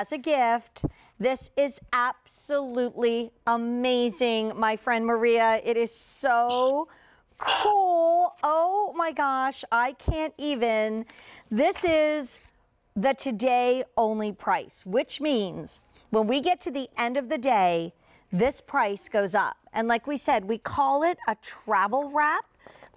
as a gift. This is absolutely amazing, my friend Maria. It is so cool. Oh my gosh, I can't even. This is the today only price, which means when we get to the end of the day, this price goes up. And like we said, we call it a travel wrap,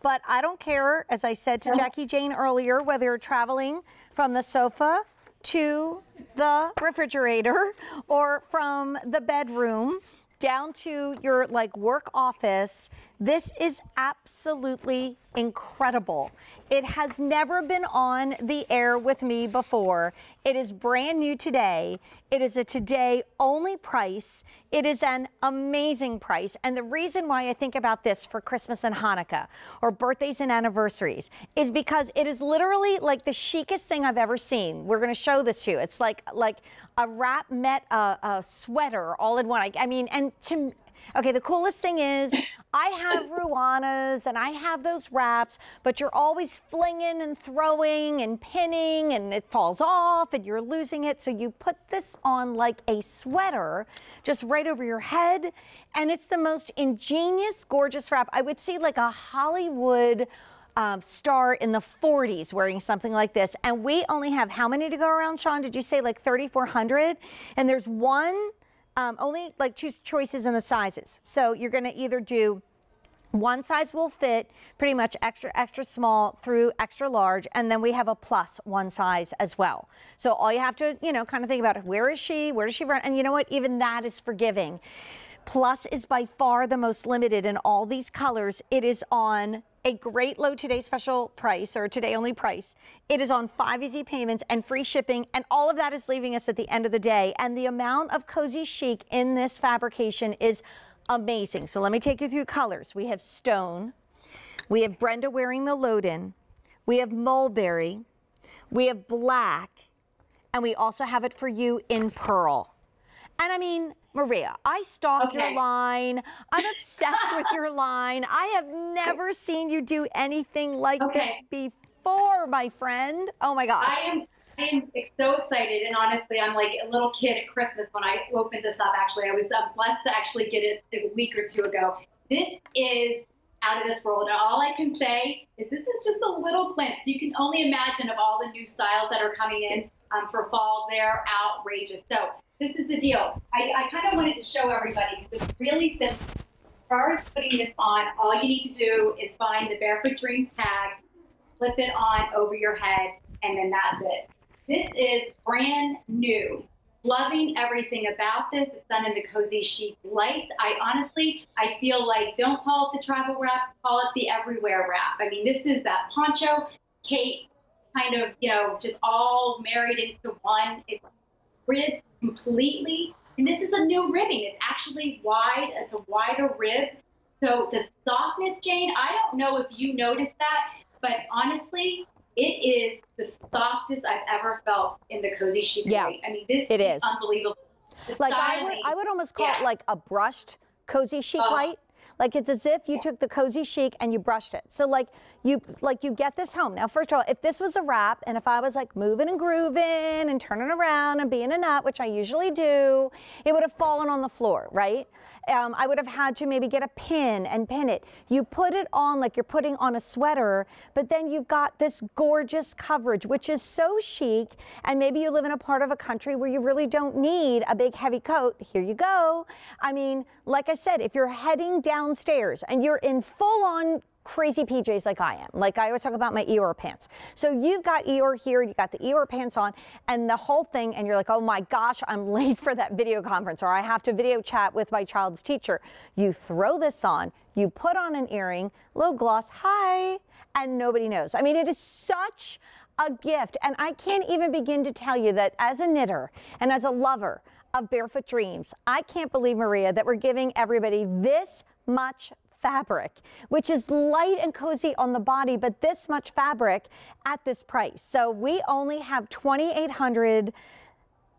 but I don't care, as I said to Jackie Jane earlier, whether you're traveling from the sofa to the refrigerator or from the bedroom down to your like work office this is absolutely incredible. It has never been on the air with me before. It is brand new today. It is a today only price. It is an amazing price. And the reason why I think about this for Christmas and Hanukkah or birthdays and anniversaries is because it is literally like the chicest thing I've ever seen. We're going to show this to you. It's like like a wrap met a, uh, a sweater all in one. I, I mean, and to Okay, the coolest thing is I have Ruanas and I have those wraps, but you're always flinging and throwing and pinning and it falls off and you're losing it. So you put this on like a sweater just right over your head. And it's the most ingenious, gorgeous wrap. I would see like a Hollywood um, star in the 40s wearing something like this. And we only have how many to go around, Sean? Did you say like 3,400? And there's one um, only like choose choices in the sizes. So you're going to either do one size will fit pretty much extra, extra small through extra large. And then we have a plus one size as well. So all you have to, you know, kind of think about it. Where is she? Where does she run? And you know what? Even that is forgiving. Plus is by far the most limited in all these colors. It is on a great low today special price or today only price. It is on five easy payments and free shipping, and all of that is leaving us at the end of the day. And the amount of cozy chic in this fabrication is amazing. So let me take you through colors. We have stone, we have Brenda wearing the loden, we have mulberry, we have black, and we also have it for you in pearl. And I mean, Maria, I stalk okay. your line. I'm obsessed with your line. I have never seen you do anything like okay. this before, my friend. Oh my gosh. I am, I am so excited, and honestly, I'm like a little kid at Christmas when I opened this up. Actually, I was uh, blessed to actually get it a week or two ago. This is out of this world. And all I can say is this is just a little glimpse. You can only imagine of all the new styles that are coming in um, for fall. They're outrageous. So this is the deal. I, I kind of wanted to show everybody because it's really simple. As far as putting this on, all you need to do is find the Barefoot Dreams tag, flip it on over your head, and then that's it. This is brand new. Loving everything about this. It's done in the Cozy sheep lights. I honestly, I feel like don't call it the travel wrap, call it the everywhere wrap. I mean, this is that poncho, cape, kind of, you know, just all married into one. It's Ribs completely. And this is a new ribbing. It's actually wide. It's a wider rib. So the softness, Jane, I don't know if you noticed that, but honestly, it is the softest I've ever felt in the cozy chic. Yeah, I mean this it is, is unbelievable. The like styling, I would, I would almost call yeah. it like a brushed cozy chic oh, light like it's as if you took the cozy chic and you brushed it. So like you like you get this home. Now, first of all, if this was a wrap and if I was like moving and grooving and turning around and being a nut, which I usually do, it would have fallen on the floor, right? Um, I would have had to maybe get a pin and pin it. You put it on like you're putting on a sweater, but then you've got this gorgeous coverage, which is so chic. And maybe you live in a part of a country where you really don't need a big heavy coat. Here you go. I mean, like I said, if you're heading down downstairs and you're in full on crazy PJs like I am. Like I always talk about my Eeyore pants. So you've got Eeyore here, you got the Eeyore pants on, and the whole thing, and you're like, oh my gosh, I'm late for that video conference, or I have to video chat with my child's teacher. You throw this on, you put on an earring, low gloss, hi, and nobody knows. I mean, it is such a gift, and I can't even begin to tell you that as a knitter and as a lover, of Barefoot Dreams. I can't believe, Maria, that we're giving everybody this much fabric, which is light and cozy on the body, but this much fabric at this price. So we only have 2,800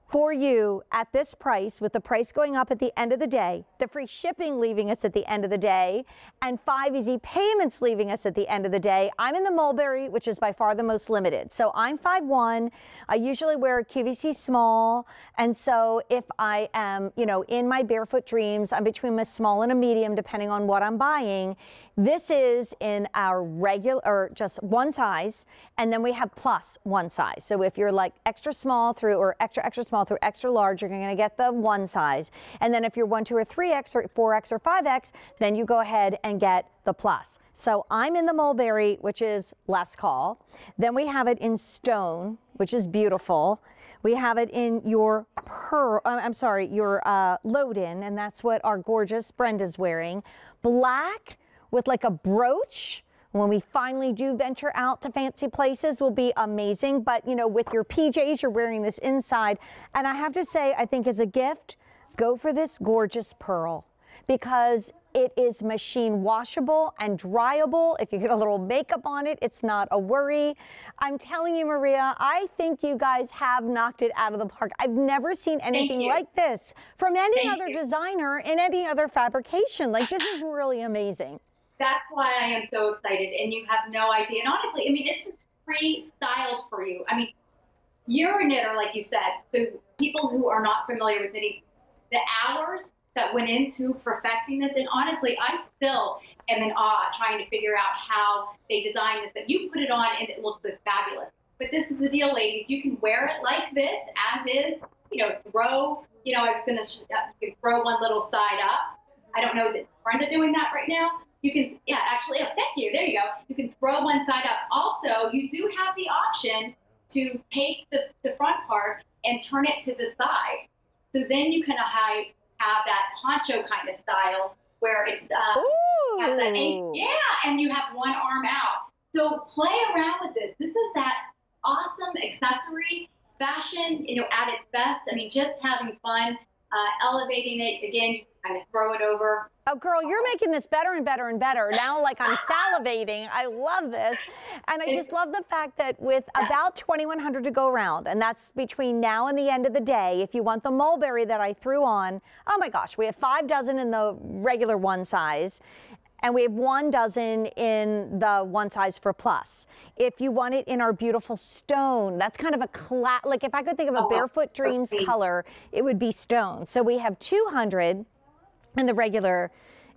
for you at this price, with the price going up at the end of the day, the free shipping leaving us at the end of the day, and five easy payments leaving us at the end of the day. I'm in the Mulberry, which is by far the most limited. So I'm 5'1. I usually wear a QVC small. And so if I am, you know, in my barefoot dreams, I'm between a small and a medium, depending on what I'm buying. This is in our regular, or just one size. And then we have plus one size. So if you're like extra small through or extra, extra small, small through extra large, you're going to get the one size. And then if you're one, two, or three X or four X or five X, then you go ahead and get the plus. So I'm in the mulberry, which is last call. Then we have it in stone, which is beautiful. We have it in your pearl, uh, I'm sorry, your uh, load-in, and that's what our gorgeous Brenda's wearing. Black with like a brooch when we finally do venture out to fancy places will be amazing. But, you know, with your PJs, you're wearing this inside. And I have to say, I think as a gift, go for this gorgeous pearl because it is machine washable and dryable. If you get a little makeup on it, it's not a worry. I'm telling you, Maria, I think you guys have knocked it out of the park. I've never seen anything like this from any Thank other you. designer in any other fabrication. Like this is really amazing that's why I am so excited. And you have no idea. And honestly, I mean, it's pre-styled for you. I mean, you're a knitter, like you said. So people who are not familiar with knitting, the hours that went into perfecting this, and honestly, I still am in awe trying to figure out how they designed this. That you put it on and it looks this fabulous. But this is the deal, ladies. You can wear it like this, as is. You know, throw. You know, I was gonna uh, throw one little side up. I don't know that Brenda doing that right now, you can, yeah, actually, yeah, thank you. There you go. You can throw one side up. Also, you do have the option to take the, the front part and turn it to the side. So then you can have, have that poncho kind of style where it's um, uh, has yeah, and you have one arm out. So play around with this. This is that awesome accessory fashion, you know, at its best. I mean, just having fun, uh, elevating it. Again, kind of throw it over. Oh, girl, you're making this better and better and better. Now, like, I'm salivating. I love this. And I just love the fact that with about 2,100 to go around, and that's between now and the end of the day, if you want the mulberry that I threw on, oh my gosh, we have five dozen in the regular one size and we have one dozen in the one size for plus. If you want it in our beautiful stone, that's kind of a clat. like if I could think of a oh, Barefoot Dreams color, it would be stone. So we have 200, and the regular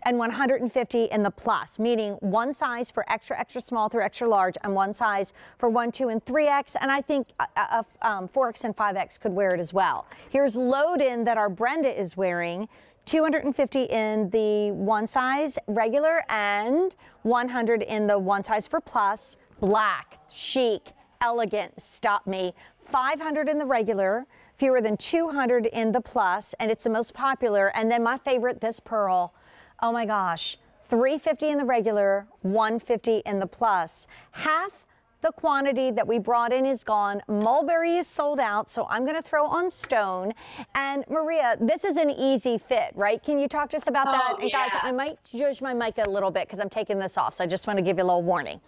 and 150 in the plus, meaning one size for extra, extra small through extra large, and one size for 1, 2, and 3X. And I think a uh, uh, uh, um, 4X and 5X could wear it as well. Here's load in that our Brenda is wearing. 250 in the one size regular and 100 in the one size for plus, black, chic, elegant, stop me. 500 in the regular, fewer than 200 in the plus, and it's the most popular. And then my favorite, this pearl. Oh my gosh, 350 in the regular, 150 in the plus. Half the quantity that we brought in is gone. Mulberry is sold out, so I'm gonna throw on stone. And Maria, this is an easy fit, right? Can you talk to us about oh, that? And yeah. guys, I might judge my mic a little bit because I'm taking this off, so I just wanna give you a little warning.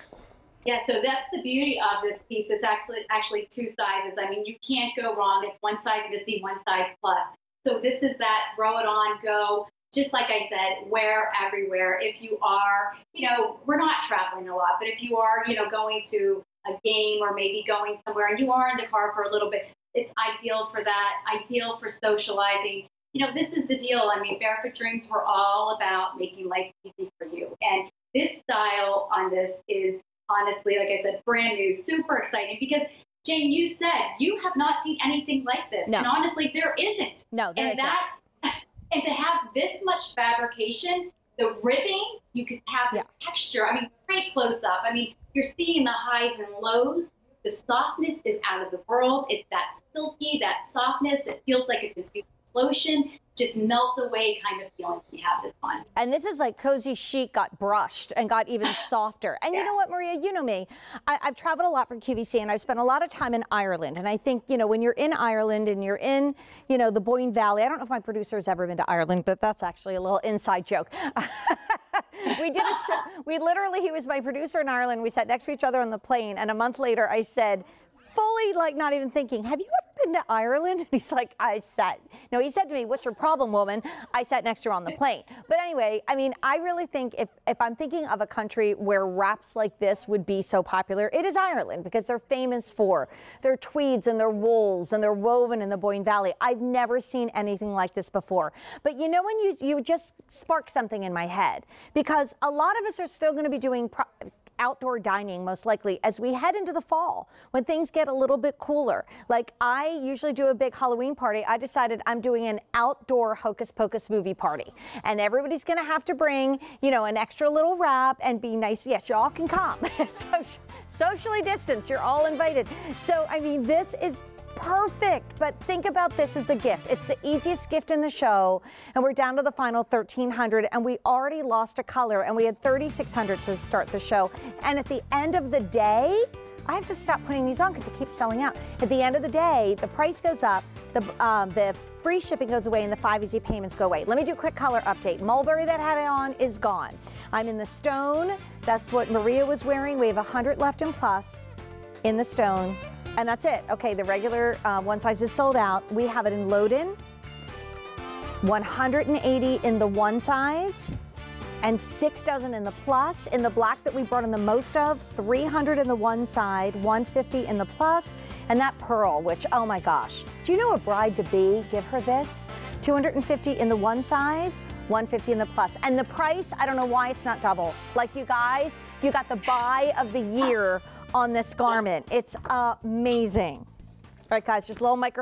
Yeah, so that's the beauty of this piece. It's actually actually two sizes. I mean, you can't go wrong. It's one size missy, one size plus. So this is that throw it on, go. Just like I said, wear everywhere. If you are, you know, we're not traveling a lot, but if you are, you know, going to a game or maybe going somewhere and you are in the car for a little bit, it's ideal for that. Ideal for socializing. You know, this is the deal. I mean, Barefoot Dreams, we're all about making life easy for you. And this style on this is honestly, like I said, brand new, super exciting because Jane, you said you have not seen anything like this. No. And honestly, there isn't. No, there and isn't. That, and to have this much fabrication, the ribbing, you could have yeah. the texture. I mean, great close up. I mean, you're seeing the highs and lows. The softness is out of the world. It's that silky, that softness. It feels like it's a lotion just melt away kind of feeling when you have this on. And this is like cozy chic got brushed and got even softer. And yeah. you know what, Maria, you know me. I, have traveled a lot for QVC and I've spent a lot of time in Ireland. And I think, you know, when you're in Ireland and you're in, you know, the Boyne Valley, I don't know if my producer has ever been to Ireland, but that's actually a little inside joke. we did a show. We literally, he was my producer in Ireland. We sat next to each other on the plane. And a month later, I said, fully like not even thinking, have you to Ireland? And he's like, I sat. No, he said to me, What's your problem, woman? I sat next to her on the plane. But anyway, I mean, I really think if, if I'm thinking of a country where raps like this would be so popular, it is Ireland because they're famous for their tweeds and their wools and they're woven in the Boyne Valley. I've never seen anything like this before. But you know, when you, you just spark something in my head, because a lot of us are still going to be doing outdoor dining most likely as we head into the fall when things get a little bit cooler. Like I usually do a big Halloween party. I decided I'm doing an outdoor Hocus Pocus movie party. And everybody's going to have to bring, you know, an extra little wrap and be nice. Yes, y'all can come. so, socially distance. You're all invited. So, I mean, this is perfect. But think about this as a gift. It's the easiest gift in the show. And we're down to the final 1,300. And we already lost a color. And we had 3,600 to start the show. And at the end of the day, I have to stop putting these on because they keep selling out. At the end of the day, the price goes up, the, um, the free shipping goes away, and the five easy payments go away. Let me do a quick color update. Mulberry that had it on is gone. I'm in the stone. That's what Maria was wearing. We have 100 left in plus in the stone. And that's it. Okay, the regular uh, one size is sold out. We have it in Loden, 180 in the one size, and six dozen in the plus. In the black that we brought in the most of, 300 in the one side, 150 in the plus, and that pearl, which, oh my gosh, do you know a bride-to-be? Give her this. 250 in the one size, 150 in the plus. And the price, I don't know why it's not double. Like you guys, you got the buy of the year on this garment. It's amazing. All right, guys, just low microphone.